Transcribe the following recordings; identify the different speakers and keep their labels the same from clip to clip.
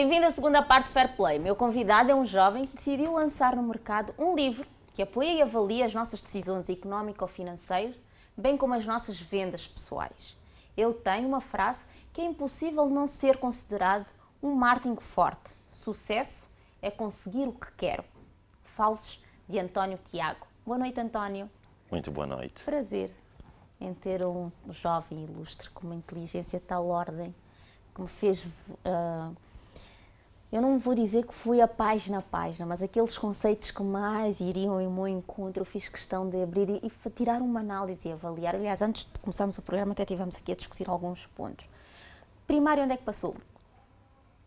Speaker 1: Bem-vindo à segunda parte do Fair Play. Meu convidado é um jovem que decidiu lançar no mercado um livro que apoia e avalia as nossas decisões económico-financeiras, bem como as nossas vendas pessoais. Ele tem uma frase que é impossível não ser considerado um marketing forte. Sucesso é conseguir o que quero. Falsos de António Tiago. Boa noite, António.
Speaker 2: Muito boa noite.
Speaker 1: Prazer em ter um jovem ilustre com uma inteligência de tal ordem que me fez uh, eu não vou dizer que fui a página a página, mas aqueles conceitos que mais iriam em meu encontro, eu fiz questão de abrir e, tirar uma análise e avaliar. Aliás, antes de começarmos o programa, até estivemos aqui a discutir alguns pontos. Primário, onde é que passou?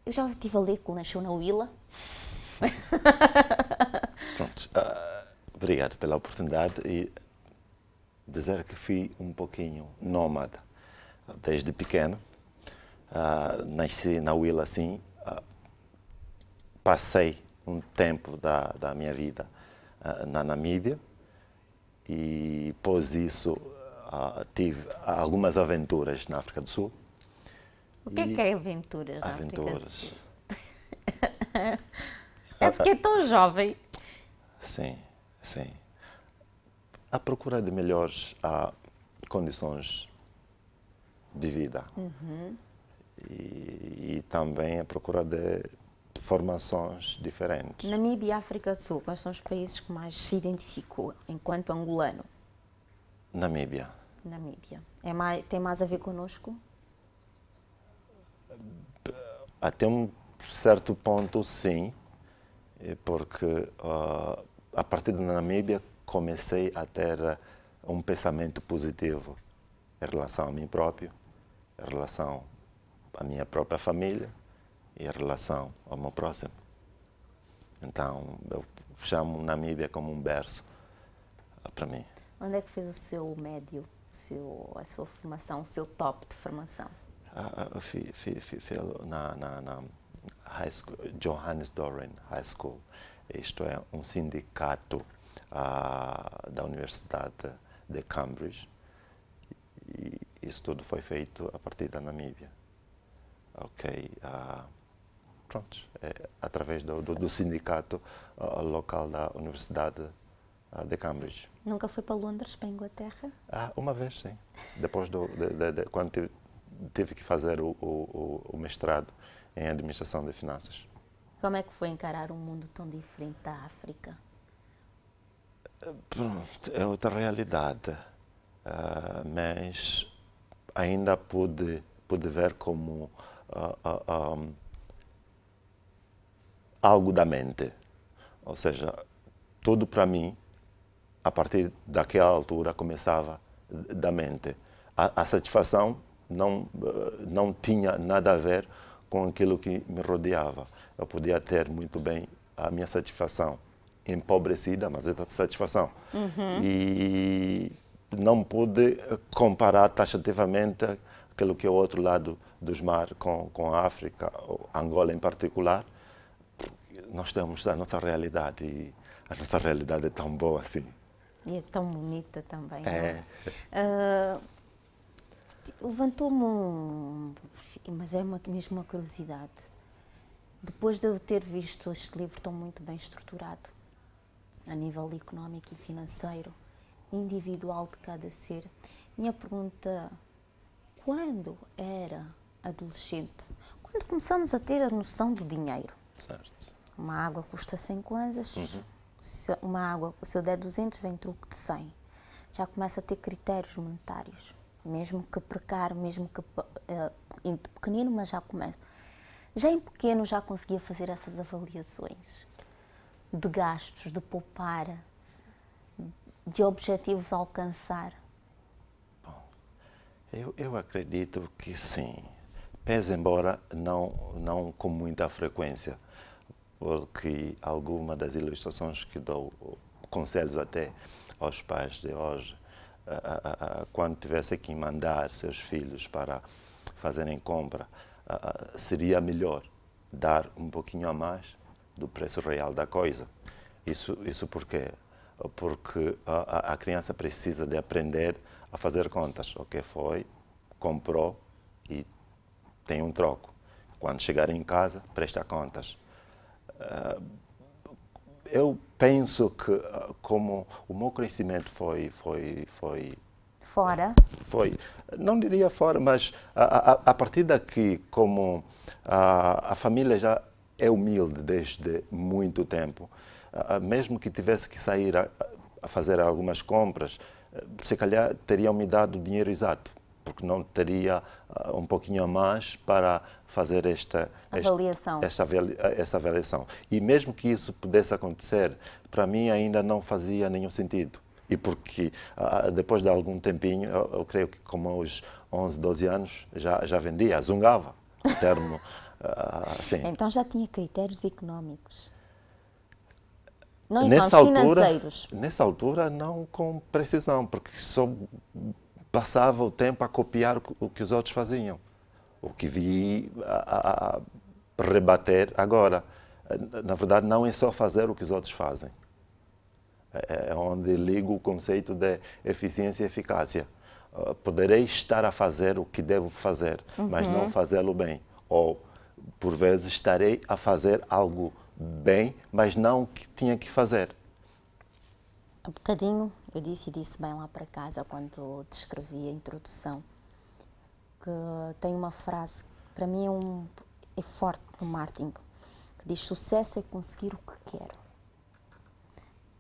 Speaker 1: Eu já estive a ler que nasceu na Willa.
Speaker 2: Pronto. Uh, obrigado pela oportunidade e dizer que fui um pouquinho nómada desde pequeno. Uh, nasci na Willa, sim. uh, passei um tempo da, da minha vida uh, na Namíbia e, após isso, uh, tive algumas aventuras na África do Sul.
Speaker 1: O que, é que é aventuras? Na aventuras. Sul? é porque é tão jovem.
Speaker 2: Sim, sim. A procura de melhores uh, condições de vida. Uhum. E, e, também a procura de formações diferentes.
Speaker 1: Namíbia e África do Sul, quais são os países que mais se identificou enquanto angolano? Namíbia. Namíbia. É mais, tem mais a ver conosco?
Speaker 2: Até um certo ponto, sim, eh, porque uh, a partir da Namíbia comecei a ter eh, um pensamento positivo em relação a mim próprio, em relação à minha própria família e a relação ao meu próximo. Então, eu chamo Namíbia como um berço ah, para mim.
Speaker 1: Onde é que fez o seu médio, seu, a sua formação, o seu top de formação?
Speaker 2: Ah, ah eu fiz, na, na, na, high school, Johannes Dorin High School. Isto é um sindicato ah, da Universidade de Cambridge. E isso tudo foi feito a partir da Namíbia. Ok. Ah, pronto, é, através do, do, do sindicato uh, local da Universidade uh, de Cambridge.
Speaker 1: Nunca foi para Londres, para a Inglaterra?
Speaker 2: Ah, uma vez, sim. Depois do, de, de, de, quando tive, tive, que fazer o, o, o mestrado em administração de finanças.
Speaker 1: Como é que foi encarar um mundo tão diferente da África?
Speaker 2: Pronto, é outra realidade. Uh, mas ainda pude, pude ver como uh, uh, um, algo da mente. Ou seja, tudo para mim, a partir daquela altura, começava da mente. A, a satisfação não, eh, não tinha nada a ver com aquilo que me rodeava. Eu podia ter muito bem a minha satisfação empobrecida, mas é satisfação. Uhum. E não pude comparar taxativamente aquilo que é o outro lado dos mares com, com a África, Angola em particular, nós temos a nossa realidade e a nossa realidade é tão boa assim.
Speaker 1: E é tão bonita também. É. Né? Uh, Levantou-me um. Mas é uma, mesmo uma curiosidade. Depois de eu ter visto este livro tão muito bem estruturado, a nível económico e financeiro, individual de cada ser, minha pergunta: quando era adolescente? Quando começamos a ter a noção do dinheiro? Certo uma água custa 100 kwanzas, uhum. uma água, se eu der 200, vem truque de 100. Já começa a ter critérios monetários, mesmo que precário, mesmo que uh, pequenino, mas já começa. Já em pequeno já conseguia fazer essas avaliações de gastos, de poupar, de objetivos a alcançar?
Speaker 2: Bom, eu, eu acredito que sim. Pese embora não, não com muita frequência, porque alguma das ilustrações que dou, conselhos até aos pais de hoje, quando tivesse que mandar seus filhos para fazerem compra, seria melhor dar um pouquinho a mais do preço real da coisa. Isso, isso porque porque a, a criança precisa de aprender a fazer contas. O que foi, comprou e tem um troco. Quando chegar em casa, presta contas. Eh, eu penso que eh, como o meu crescimento foi foi foi fora foi não diria fora mas a, a, a partir daqui como a, a, família já é humilde desde muito tempo eh, mesmo que tivesse que sair a, fazer algumas compras se calhar teriam me dado o dinheiro exato porque não teria uh, um pouquinho a mais para fazer esta avaliação. Esta, ah, esta, avaliação. E mesmo que isso pudesse acontecer, para mim ainda não fazia nenhum sentido. E porque uh, depois de algum tempinho, eu, eu, creio que com os 11, 12 anos, já, já vendia, zungava o termo assim.
Speaker 1: Então já tinha critérios económicos. Não, nessa não, altura,
Speaker 2: Nessa altura, não com precisão, porque só passava o tempo a copiar o que os outros faziam. O que vi a, a rebater agora. Na verdade, não é só fazer o que os outros fazem. É, é, é onde ligo o conceito de eficiência e eficácia. Ah, poderei estar a fazer o que devo fazer, uhum. mas não uhum. fazê-lo bem. Ou, por vezes, estarei a fazer algo bem, mas não o que tinha que fazer.
Speaker 1: Um bocadinho eu disse e disse bem lá para casa quando descrevi a introdução que tem uma frase que para mim é, um, é forte no Martin que diz sucesso é conseguir o que quero.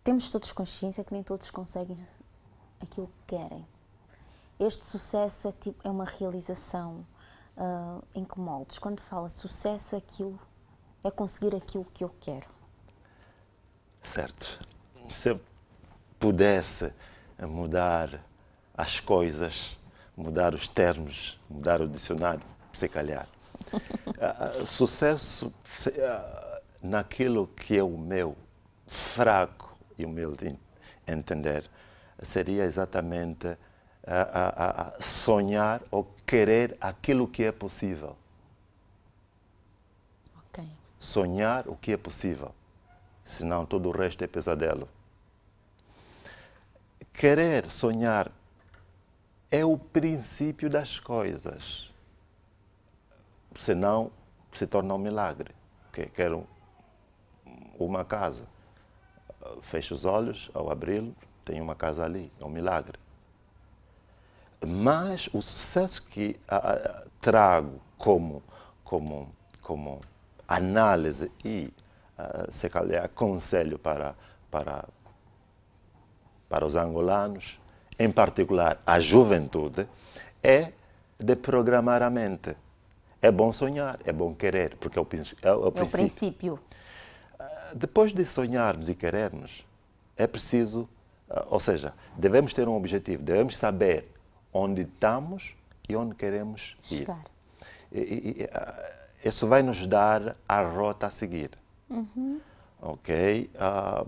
Speaker 1: Temos todos consciência que nem todos conseguem aquilo que querem. Este sucesso é, tipo, é uma realização uh, em que moldes. Quando fala sucesso é aquilo é conseguir aquilo que eu quero.
Speaker 2: Certo. Sempre pudesse mudar as coisas, mudar os termos, mudar o dicionário, se calhar. Ah, ah, sucesso ah, naquilo que é o meu fraco e humilde entender seria exatamente sonhar ou querer aquilo que é possível. Okay. Sonhar o que é possível, senão todo o resto é pesadelo. Querer sonhar é o princípio das coisas. Senão, se torna um milagre. Quero uma casa. Fecho os olhos ao abri-lo, tenho uma casa ali. É um milagre. Mas o sucesso que a, a, trago como, como, como análise e, se calhar, conselho para, para, para os angolanos, em particular a juventude, é de programar a mente. É bom sonhar, é bom querer, porque é o, é, é o, é o princípio. princípio. Ah, depois de sonharmos e querermos, é preciso, ah, ou seja, devemos ter um objetivo, devemos saber onde estamos e onde queremos ir. E, e, e, ah, isso vai nos dar a rota a seguir. Uhum. Ok? Uh,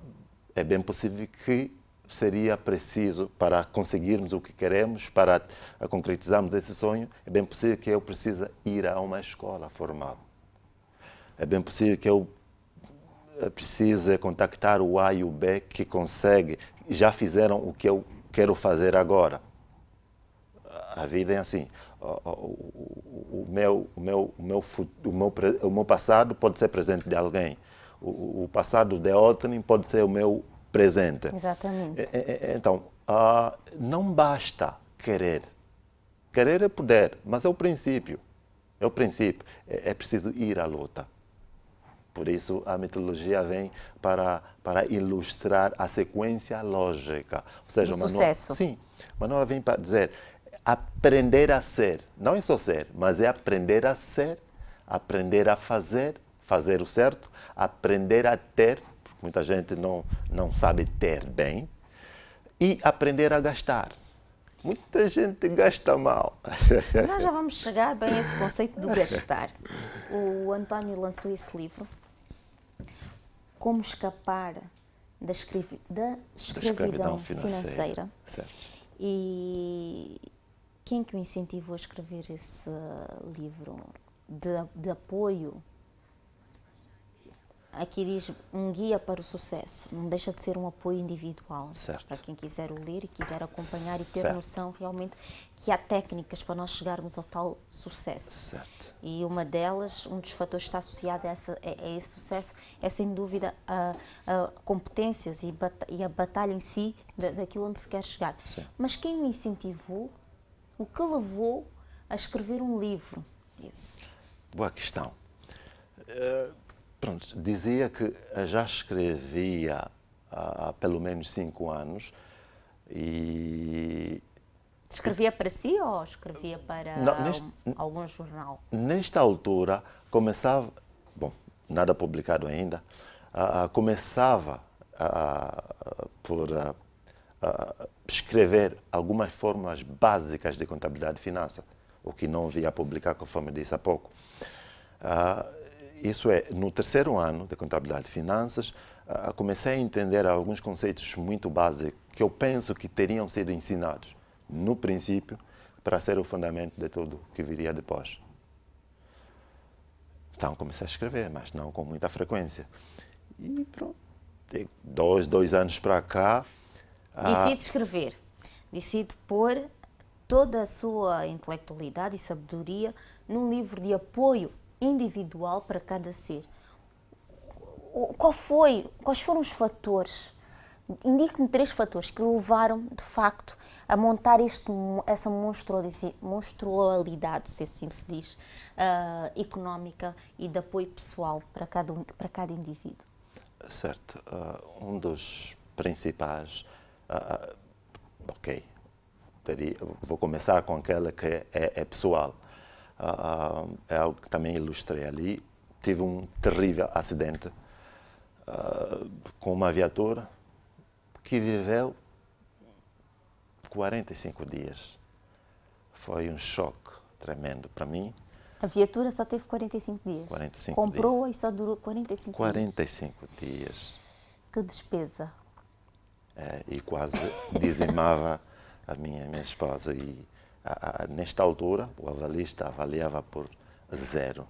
Speaker 2: é bem possível que seria preciso para conseguirmos o que queremos, para concretizarmos esse sonho, é bem possível que eu precise ir a uma escola formal. É bem possível que eu eh, precise contactar o A e o B que consegue, já fizeram o que eu quero fazer agora. A vida é assim. O, meu, o, meu, o, meu, o, meu, o meu passado pode ser presente de alguém. O, o passado de outro pode ser o meu presente.
Speaker 1: Exatamente.
Speaker 2: Então, não basta querer. Querer é poder, mas é o princípio. É o princípio. É, é preciso ir à luta. Por isso, a mitologia vem para, para ilustrar a sequência lógica. Ou seja, o Manuel, sucesso. Sim. Manuela vem para dizer aprender a ser. Não é só ser, mas é aprender a ser, aprender a fazer, fazer o certo, aprender a ter, muita gente não, não sabe ter bem, e aprender a gastar. Muita gente gasta mal. Nós já
Speaker 1: vamos chegar bem a esse conceito do gastar. O António lançou esse livro, Como Escapar da, escravi da, escravidão, da escravidão, financeira. financeira. E quem é que o incentivou a escrever esse livro de, de apoio aqui diz um guia para o sucesso, não deixa de ser um apoio individual né? certo. para quem quiser o ler e quiser acompanhar e ter certo. noção realmente que há técnicas para nós chegarmos ao tal sucesso. Certo. E uma delas, um dos fatores que está associado a, essa, a, a esse sucesso é sem dúvida a, a competências e, e, a batalha em si da, daquilo onde se quer chegar. Sim. Mas quem o incentivou, o que levou a escrever um livro?
Speaker 2: Isso. Boa questão. Uh Pronto, dizia que já escrevia há, há pelo menos cinco anos e
Speaker 1: Escrevia para si ou escrevia para não, neste, algum jornal?
Speaker 2: Nesta altura, começava, bom, nada publicado ainda, uh, começava a por escrever algumas fórmulas básicas de contabilidade e finança, o que não via publicar, conforme disse há pouco. Ah, isso é, no terceiro ano de contabilidade e finanças, ah, ah, comecei a entender alguns conceitos muito básicos que eu penso que teriam sido ensinados no princípio para ser o fundamento de tudo que viria depois. Então comecei a escrever, mas não com muita frequência. E pronto, de dois, dois anos para cá. Ah, decide
Speaker 1: escrever, decide pôr toda a sua intelectualidade e sabedoria num livro de apoio individual para cada ser. Qual foi, quais foram os fatores? Indique-me três fatores que levaram, de facto, a montar este, essa monstrualidade, se assim se diz, uh, económica e de apoio pessoal para cada, um, para cada indivíduo.
Speaker 2: Certo. Uh, um dos principais. Uh, ok. Vou começar com aquela que é, é pessoal Uh, é algo que também ilustrei ali. Tive um terrível acidente uh, com uma viatura que viveu 45 dias. Foi um choque tremendo para mim.
Speaker 1: A viatura só teve 45 dias? 45 Comprou dias. e só durou 45,
Speaker 2: 45 dias? 45 dias.
Speaker 1: Que despesa.
Speaker 2: É, e quase dizimava a minha, minha esposa e nesta altura, o avalista avaliava por zero.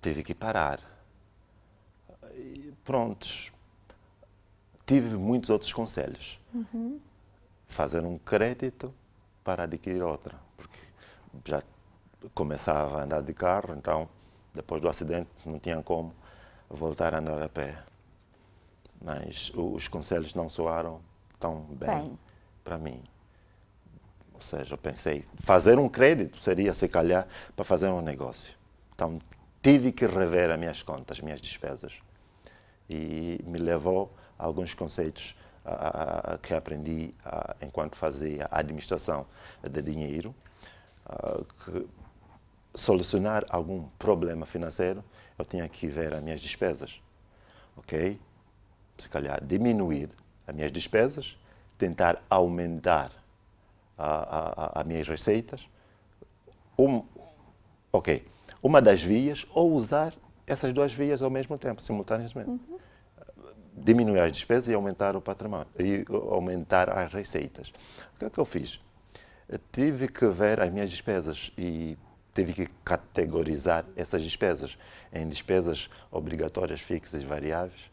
Speaker 2: Tive que parar. E, prontos. Tive muitos outros conselhos. Uhum. Fazer um crédito para adquirir outra, porque já começava a andar de carro, então depois do acidente não tinha como voltar a andar a pé. Mas os conselhos não soaram tão bem. bem. para mim seja, pensei, fazer um crédito seria, se calhar, para fazer um negócio. Então, tive que rever as minhas contas, minhas despesas. E me levou a alguns conceitos a, a, a, que aprendi enquanto fazia a administração de dinheiro, que solucionar algum problema financeiro, eu tinha que ver as minhas despesas, ok? Se calhar diminuir as minhas despesas, tentar aumentar às minhas receitas. Um, ok, uma das vias ou usar essas duas vias ao mesmo tempo, simultaneamente. Uhum. Diminuir as despesas e aumentar o patrimônio, e aumentar as receitas. O que é que eu fiz? Eu tive que ver as minhas despesas e tive que categorizar essas despesas em despesas obrigatórias fixas e variáveis,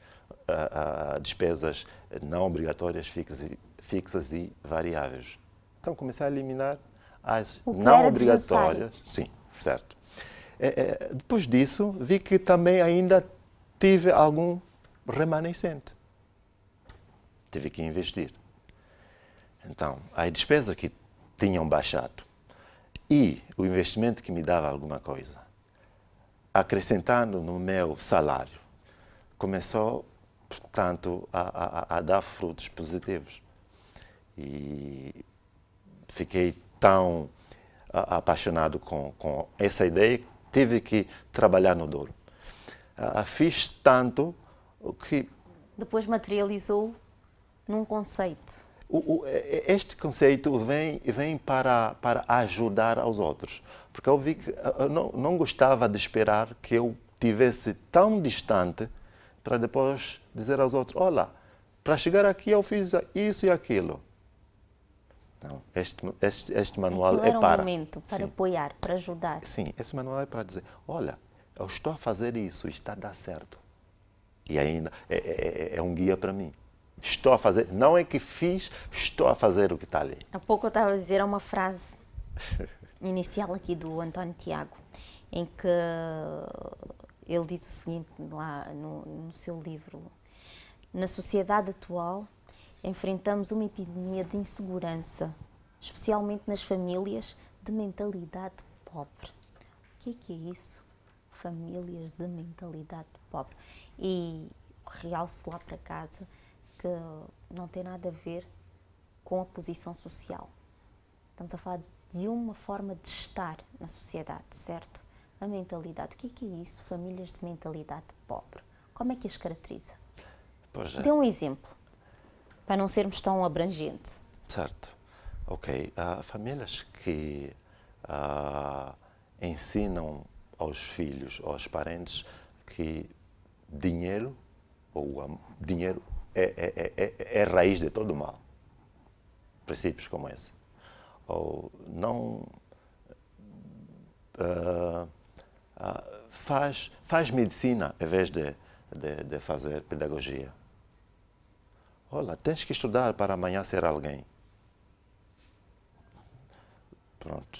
Speaker 2: despesas não obrigatórias fixas e, fixas e variáveis. Então, começar a eliminar as não obrigatórias. Sim, certo. É, é, depois disso, vi que também ainda tive algum remanescente. Tive que investir. Então, as despesas que tinham baixado e o investimento que me dava alguma coisa, acrescentando no meu salário, começou, portanto, a, a, a dar frutos positivos. E fiquei tão apaixonado com, com essa ideia que tive que trabalhar no Douro. A, fiz tanto que.
Speaker 1: Depois materializou num conceito.
Speaker 2: O, o, é, é, este conceito vem, vem para, para ajudar aos outros. Porque eu vi que eu não, não gostava de esperar que eu tivesse tão distante para depois dizer aos outros: olha, para chegar aqui eu fiz isso e aquilo este, este, este manual é para. um momento
Speaker 1: para Sim. apoiar, para ajudar.
Speaker 2: Sim, esse manual é para dizer: olha, eu estou a fazer isso, está a dar certo. E ainda é, é, é, é um guia para mim. Estou a fazer, não é que fiz, estou a fazer o que está ali.
Speaker 1: Há pouco eu estava a dizer uma frase inicial aqui do António Tiago, em que ele diz o seguinte lá no, no seu livro: Na sociedade atual, enfrentamos uma epidemia de insegurança, especialmente nas famílias de mentalidade pobre. O que é, que é isso? Famílias de mentalidade pobre. E realço lá para casa que não tem nada a ver com a posição social. Estamos a falar de uma forma de estar na sociedade, certo? A mentalidade. O que é, que é isso? Famílias de mentalidade pobre. Como é que as caracteriza? Pois é. Dê um exemplo para não sermos tão abrangente.
Speaker 2: Certo. Ok. Há famílias que ensinam aos filhos ou aos parentes que dinheiro ou dinheiro é, é, é, é, raiz de todo mal. Princípios como esse. Ou não uh, uh, faz, faz medicina em vez de, de, de fazer pedagogia. Olha, tens que estudar para amanhã ser alguém. Pronto.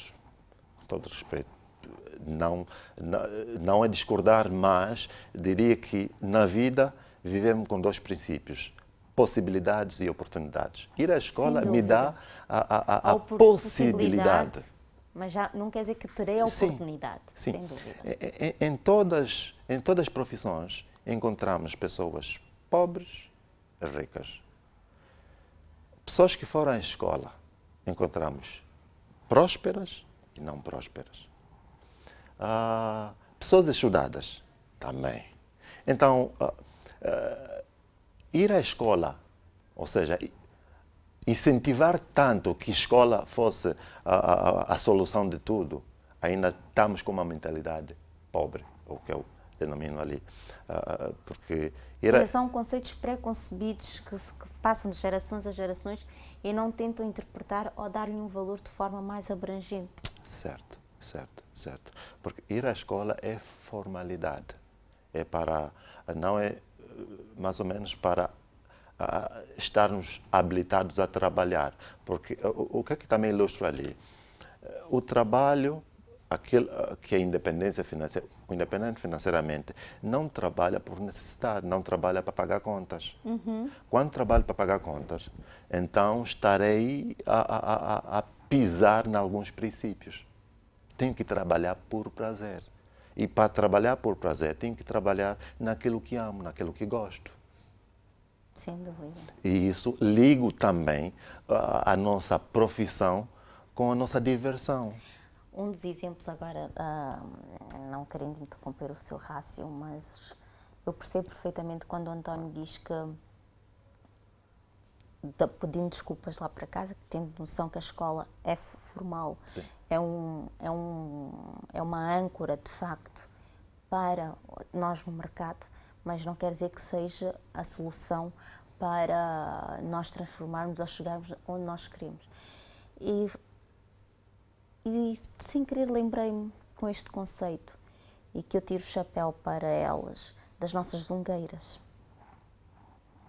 Speaker 2: Com todo respeito. Não, não, não é discordar, mas diria que na vida vivemos com dois princípios possibilidades e oportunidades. Ir à escola me dá a, a, a, a possibilidade.
Speaker 1: Mas já não quer dizer que terei a oportunidade, sim, sem sim. dúvida.
Speaker 2: Em, é, é, é, em, todas, em todas as profissões encontramos pessoas pobres, ricas. Pessoas que foram à escola, encontramos prósperas e não prósperas. Ah, pessoas estudadas, também. Então, ah, ah, ir à escola, ou seja, incentivar tanto que escola fosse a, a, a solução de tudo, ainda estamos com uma mentalidade pobre, o que é o denomino ali, ah, ah, porque era...
Speaker 1: são conceitos preconcebidos que, que passam de gerações a gerações e não tentam interpretar ou dar-lhe um valor de forma mais abrangente.
Speaker 2: Certo, certo, certo. Porque ir à escola é formalidade, é para, não é mais ou menos para ah, estarmos habilitados a trabalhar, porque o, o que é que também ilustro ali? O trabalho aquele ah, que é independência financeira, independente financeiramente, não trabalha por necessidade, não trabalha para pagar contas. Uhum. Quando trabalho para pagar contas, então estarei a, a, a pisar em alguns princípios. Tenho que trabalhar por prazer. E para trabalhar por prazer, tenho que trabalhar naquilo que amo, naquilo que gosto. Sem dúvida. E isso ligo também a, ah, a nossa profissão com a nossa diversão.
Speaker 1: Um dos exemplos agora, uh, não querendo interromper o seu rácio, mas eu percebo perfeitamente quando o António diz que pedindo desculpas lá para casa, que tendo noção que a escola é formal, é, um, é, um, é uma âncora de facto para nós no mercado, mas não quer dizer que seja a solução para nós transformarmos ou chegarmos onde nós queremos. E e sem querer lembrei-me com este conceito e que eu tiro o chapéu para elas, das nossas zungueiras.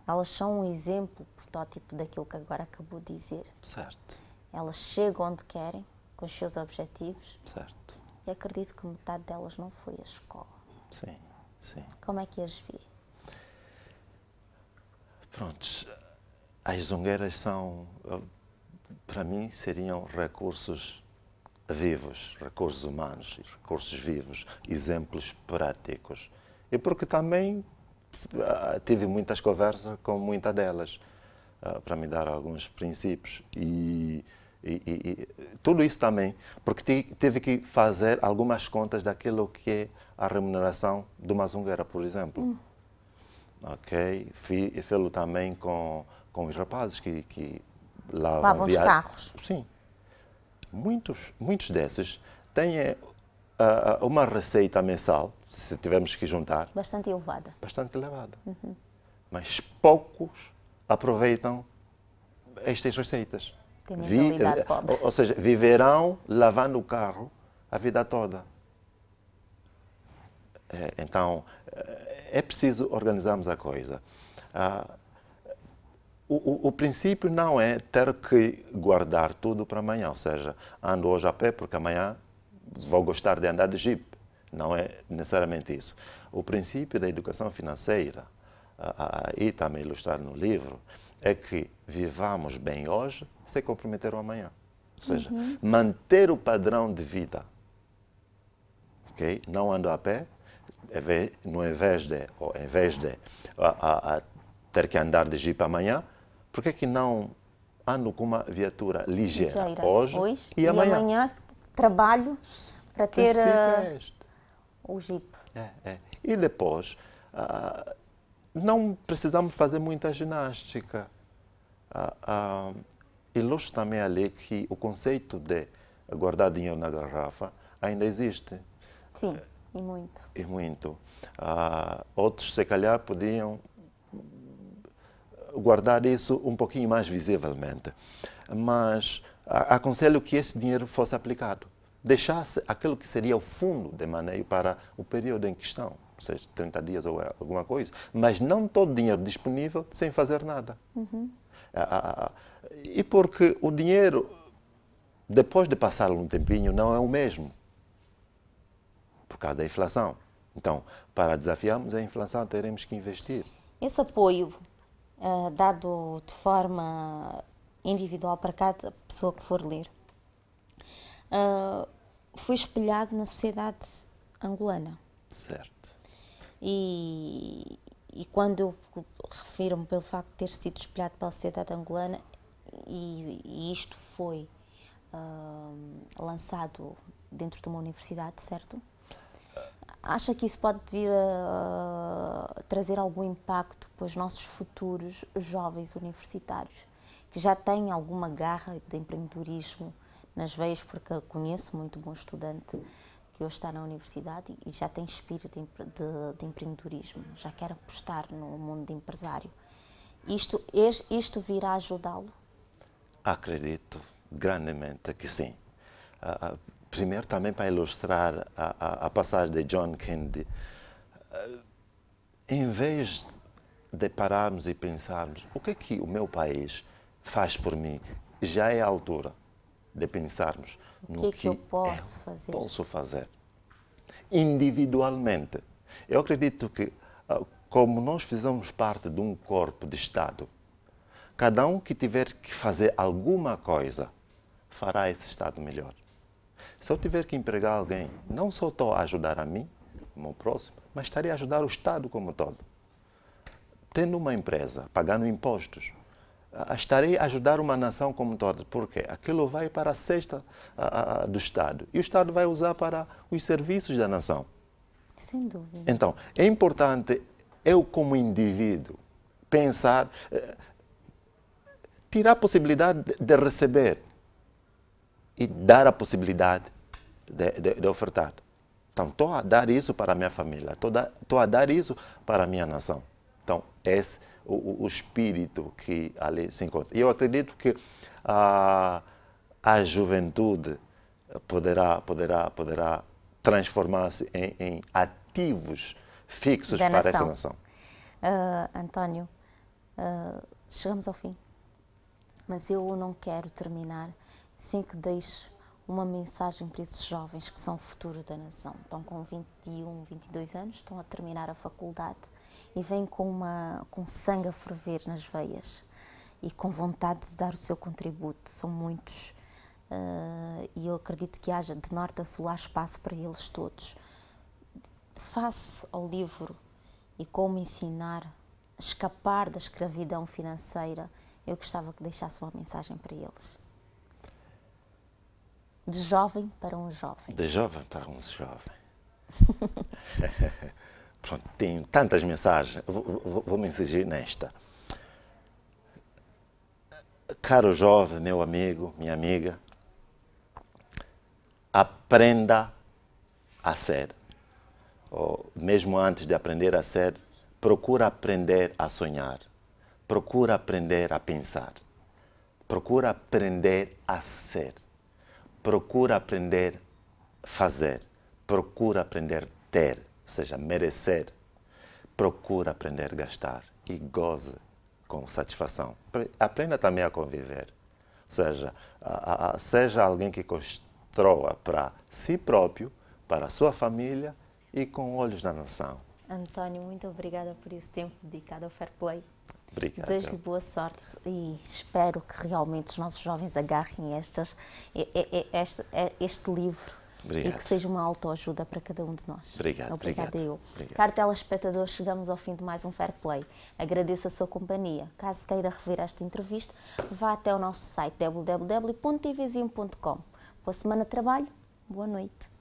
Speaker 1: Elas são um exemplo, protótipo daquilo que agora acabou de dizer. Certo. Elas chegam onde querem, com os seus objetivos. Certo. E acredito que metade delas não foi à escola.
Speaker 2: Sim, sim.
Speaker 1: Como é que as vi?
Speaker 2: Prontos, as zungueiras são, para mim, seriam recursos vivos, recursos humanos, recursos vivos, exemplos práticos. E porque também ah, tive muitas conversas com muitas delas, ah, para me dar alguns princípios. E, e, e, e tudo isso também, porque teve que fazer algumas contas daquilo que é a remuneração de uma zungueira, por exemplo. Hum. Ok? Fui, fui também com, com os rapazes que, que lavam, lavam os carros. Sim muitos, muitos desses têm uh, uma receita mensal, se tivermos que juntar.
Speaker 1: Bastante elevada. Bastante elevada. Uhum.
Speaker 2: Mas poucos aproveitam estas receitas. Vi, eh, pobre. ou seja, viverão lavando o carro a vida toda. Então, é preciso organizarmos a coisa. Ah, o, o, princípio não é ter que guardar tudo para amanhã, ou seja, ando hoje a pé porque amanhã vou gostar de andar de jeep. Não é necessariamente isso. O princípio da educação financeira, aí também ilustrado no livro, é que vivamos bem hoje sem comprometer o amanhã. Ou seja, uhum. manter o padrão de vida. Okay? Não ando a pé, é no invés de, ou em vez de a, a, a ter que andar de jeep amanhã, por que, que não ando com uma viatura ligeira, ligeira hoje, hoje, e, e amanhã?
Speaker 1: trabalho para ter uh,
Speaker 2: o Jeep. É, é. E depois, uh, não precisamos fazer muita ginástica. Uh, e lógico também ali que o conceito de guardar dinheiro na garrafa ainda existe.
Speaker 1: Sim, e muito.
Speaker 2: E muito. outros, se calhar, podiam guardar isso um pouquinho mais visivelmente. Mas aconselho que esse dinheiro fosse aplicado. Deixasse aquilo que seria o fundo de maneio para o período em questão, seja 30 dias ou eh, alguma coisa, mas não todo o dinheiro disponível sem fazer nada. Uhum. e porque o dinheiro, depois de passar um tempinho, não é o mesmo, por causa da inflação. Então, para desafiarmos a inflação, teremos que investir.
Speaker 1: Esse apoio ah, dado de forma individual para cada pessoa que for ler, uh, ah, foi espelhado na sociedade angolana.
Speaker 2: Certo.
Speaker 1: E, e quando eu refiro-me pelo facto de ter sido espelhado pela sociedade angolana, e, e isto foi uh, lançado dentro de uma universidade, certo? Acha que isso pode vir a, trazer algum impacto para os nossos futuros jovens universitários, que já têm alguma garra de empreendedorismo nas veias, porque conheço muito bom estudante que hoje está na universidade e já tem espírito de, de, empreendedorismo, já quer apostar no mundo de empresário. Isto, isto virá ajudá-lo?
Speaker 2: Acredito grandemente que sim. Ah, ah, primeiro também para ilustrar a, a, a passagem de John Kennedy, eh, em vez de pararmos e pensarmos o que é que o meu país faz por mim, já é a altura de pensarmos o no que, é que eu,
Speaker 1: posso, eu é fazer? posso
Speaker 2: fazer individualmente. Eu acredito que ah, como nós fizemos parte de um corpo de Estado, cada um que tiver que fazer alguma coisa fará esse Estado melhor. Se eu tiver que empregar alguém, não só estou a ajudar a mim, meu próximo, mas estarei a ajudar o Estado como um todo. Tendo uma empresa, pagando impostos, estarei a ajudar uma nação como um todo, porque aquilo vai para a cesta a, a, do Estado e o Estado vai usar para os serviços da nação. Sem dúvida. Então, é importante eu, como indivíduo, pensar, eh, tirar a possibilidade de receber e dar a possibilidade de, de, de ofertar. Então, estou a dar isso para a minha família, estou a dar isso para a minha nação. Então, esse é o, o, espírito que ali se encontra. E eu acredito que a, a juventude poderá, poderá, poderá transformar-se em, em, ativos fixos para nação. essa nação.
Speaker 1: Uh, António, uh, chegamos ao fim, mas eu não quero terminar Sim, que deixe uma mensagem para esses jovens que são o futuro da nação. Estão com 21, 22 anos, estão a terminar a faculdade e vêm com, uma, com sangue a ferver nas veias e com vontade de dar o seu contributo. São muitos uh, e eu acredito que haja, de norte a sul, há espaço para eles todos. Face ao livro e como ensinar a escapar da escravidão financeira, eu gostava que deixasse uma mensagem para eles. De jovem para um jovem. De
Speaker 2: jovem para um jovem. Pronto, tenho tantas mensagens. Vou, vou, vou mensagear nesta. Caro jovem, meu amigo, minha amiga, aprenda a ser. Ou, mesmo antes de aprender a ser, procura aprender a sonhar. Procura aprender a pensar. Procura aprender a ser procura aprender fazer, procura aprender ter, ou seja, merecer, procura aprender gastar e goze com satisfação. Aprenda também a conviver, ou seja, a, a, seja alguém que constroa para si próprio, para a sua família e com olhos na nação.
Speaker 1: António, muito obrigada por esse tempo dedicado ao Fair Play.
Speaker 2: Obrigado. Desejo-lhe
Speaker 1: boa sorte e espero que realmente os nossos jovens agarrem estas, este, este livro Obrigado. e que seja uma autoajuda para cada um de nós. Obrigado. Obrigada obrigado. eu. Obrigado. Caro telespectador, chegamos ao fim de mais um Fair Play. Agradeço a sua companhia. Caso queira rever esta entrevista, vá até o nosso site www.tvzinho.com. Boa semana de trabalho, boa noite.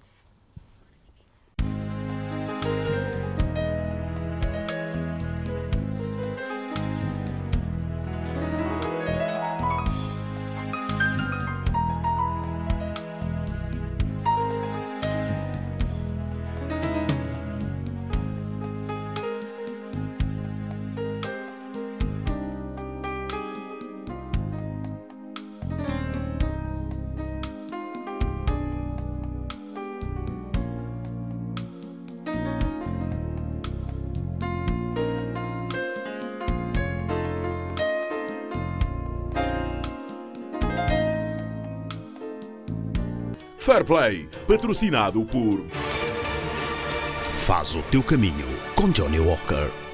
Speaker 2: Fair Play, patrocinado por. Faz o teu caminho com Johnny Walker.